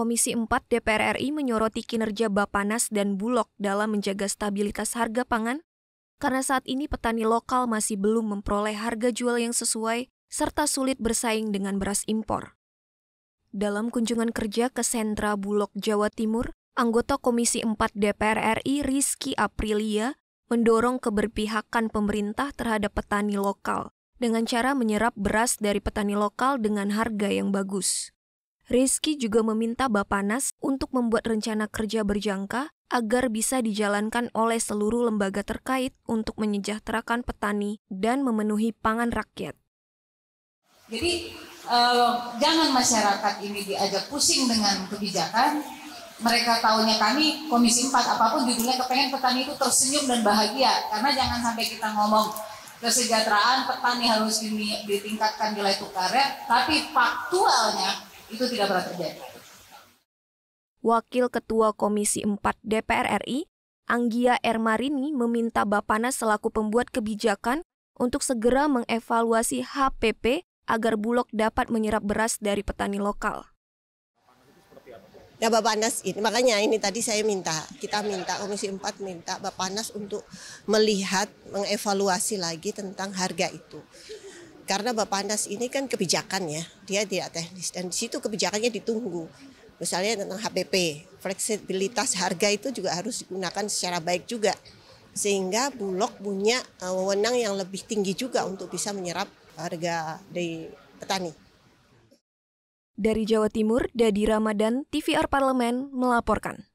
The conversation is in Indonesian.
Komisi 4 DPR RI menyoroti kinerja Bapanas dan Bulog dalam menjaga stabilitas harga pangan karena saat ini petani lokal masih belum memperoleh harga jual yang sesuai serta sulit bersaing dengan beras impor. Dalam kunjungan kerja ke sentra Bulog Jawa Timur, anggota Komisi 4 DPR RI Rizky Aprilia mendorong keberpihakan pemerintah terhadap petani lokal dengan cara menyerap beras dari petani lokal dengan harga yang bagus. Rizky juga meminta Bapanas untuk membuat rencana kerja berjangka agar bisa dijalankan oleh seluruh lembaga terkait untuk menyejahterakan petani dan memenuhi pangan rakyat. Jadi uh, jangan masyarakat ini diajak pusing dengan kebijakan. Mereka tahunya kami Komisi 4 apapun judulnya kepengen petani itu tersenyum dan bahagia karena jangan sampai kita ngomong kesejahteraan petani harus ditingkatkan nilai tukarnya, tapi faktualnya itu tidak pernah terjadi. Wakil Ketua Komisi 4 DPR RI, Anggia Ermarini meminta Bapana selaku pembuat kebijakan untuk segera mengevaluasi HPP agar Bulog dapat menyerap beras dari petani lokal. Nah, ya, Nas ini makanya ini tadi saya minta, kita minta Komisi 4 minta Bapak Nas untuk melihat, mengevaluasi lagi tentang harga itu. Karena Bapak Nas ini kan kebijakan ya, dia tidak teknis dan di situ kebijakannya ditunggu. Misalnya tentang HPP, fleksibilitas harga itu juga harus digunakan secara baik juga. Sehingga Bulog punya e, wewenang yang lebih tinggi juga untuk bisa menyerap harga dari petani. Dari Jawa Timur, Dadi Ramadan, TVR Parlemen melaporkan.